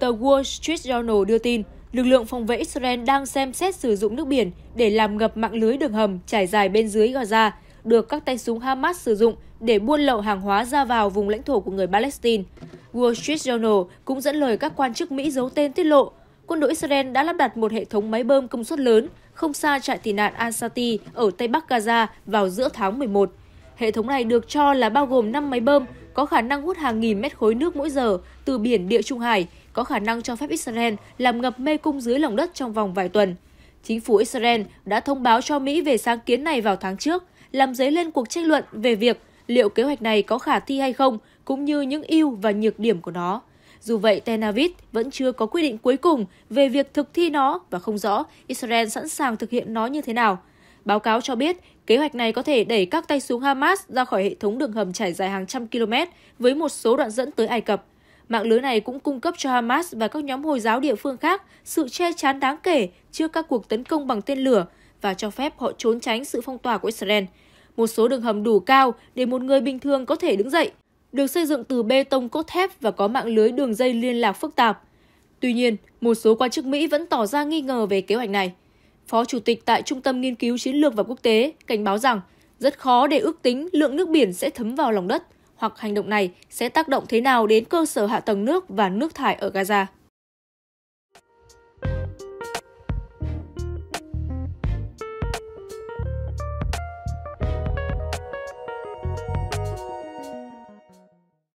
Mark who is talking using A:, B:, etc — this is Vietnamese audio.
A: Tờ Wall Street Journal đưa tin, lực lượng phòng vệ Israel đang xem xét sử dụng nước biển để làm ngập mạng lưới đường hầm trải dài bên dưới Gaza, được các tay súng Hamas sử dụng để buôn lậu hàng hóa ra vào vùng lãnh thổ của người Palestine. Wall Street Journal cũng dẫn lời các quan chức Mỹ giấu tên tiết lộ, quân đội Israel đã lắp đặt một hệ thống máy bơm công suất lớn không xa trại tị nạn Asati ở Tây Bắc Gaza vào giữa tháng 11. Hệ thống này được cho là bao gồm 5 máy bơm có khả năng hút hàng nghìn mét khối nước mỗi giờ từ biển Địa Trung Hải, có khả năng cho phép Israel làm ngập mê cung dưới lòng đất trong vòng vài tuần. Chính phủ Israel đã thông báo cho Mỹ về sáng kiến này vào tháng trước, làm dấy lên cuộc tranh luận về việc liệu kế hoạch này có khả thi hay không, cũng như những ưu và nhược điểm của nó. Dù vậy, Tel Aviv vẫn chưa có quyết định cuối cùng về việc thực thi nó và không rõ Israel sẵn sàng thực hiện nó như thế nào. Báo cáo cho biết, kế hoạch này có thể đẩy các tay súng Hamas ra khỏi hệ thống đường hầm trải dài hàng trăm km với một số đoạn dẫn tới Ai Cập. Mạng lưới này cũng cung cấp cho Hamas và các nhóm Hồi giáo địa phương khác sự che chắn đáng kể trước các cuộc tấn công bằng tên lửa và cho phép họ trốn tránh sự phong tỏa của Israel. Một số đường hầm đủ cao để một người bình thường có thể đứng dậy, được xây dựng từ bê tông cốt thép và có mạng lưới đường dây liên lạc phức tạp. Tuy nhiên, một số quan chức Mỹ vẫn tỏ ra nghi ngờ về kế hoạch này. Phó Chủ tịch tại Trung tâm Nghiên cứu Chiến lược và Quốc tế cảnh báo rằng rất khó để ước tính lượng nước biển sẽ thấm vào lòng đất hoặc hành động này sẽ tác động thế nào đến cơ sở hạ tầng nước và nước thải ở Gaza.